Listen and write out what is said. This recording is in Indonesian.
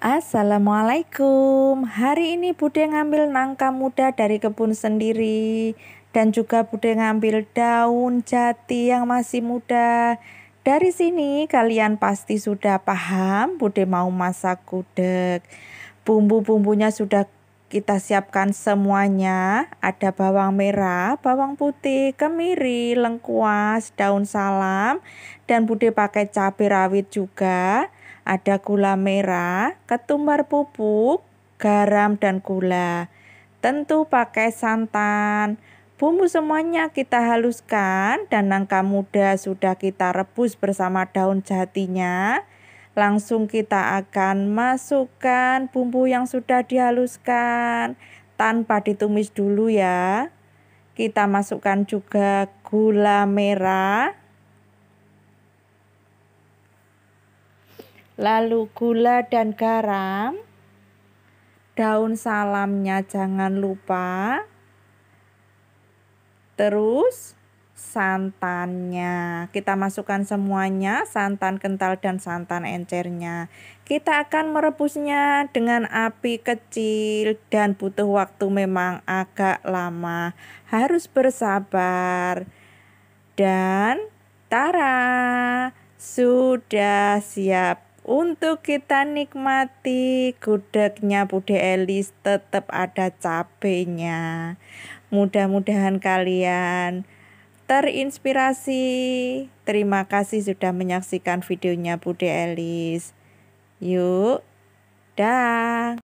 Assalamualaikum. Hari ini Bude ngambil nangka muda dari kebun sendiri dan juga Bude ngambil daun jati yang masih muda. Dari sini kalian pasti sudah paham Bude mau masak gudeg. Bumbu-bumbunya sudah kita siapkan semuanya. Ada bawang merah, bawang putih, kemiri, lengkuas, daun salam, dan bude pakai cabai rawit juga. Ada gula merah, ketumbar pupuk, garam dan gula. Tentu pakai santan. Bumbu semuanya kita haluskan dan nangka muda sudah kita rebus bersama daun jatinya. Langsung kita akan masukkan bumbu yang sudah dihaluskan tanpa ditumis dulu ya. Kita masukkan juga gula merah lalu gula dan garam, daun salamnya jangan lupa, terus santannya. Kita masukkan semuanya, santan kental dan santan encernya. Kita akan merebusnya dengan api kecil dan butuh waktu memang agak lama. Harus bersabar. Dan tara, sudah siap untuk kita nikmati gudegnya Bude Elis tetap ada cabenya. Mudah-mudahan kalian terinspirasi. Terima kasih sudah menyaksikan videonya Bude Elis. Yuk, dah.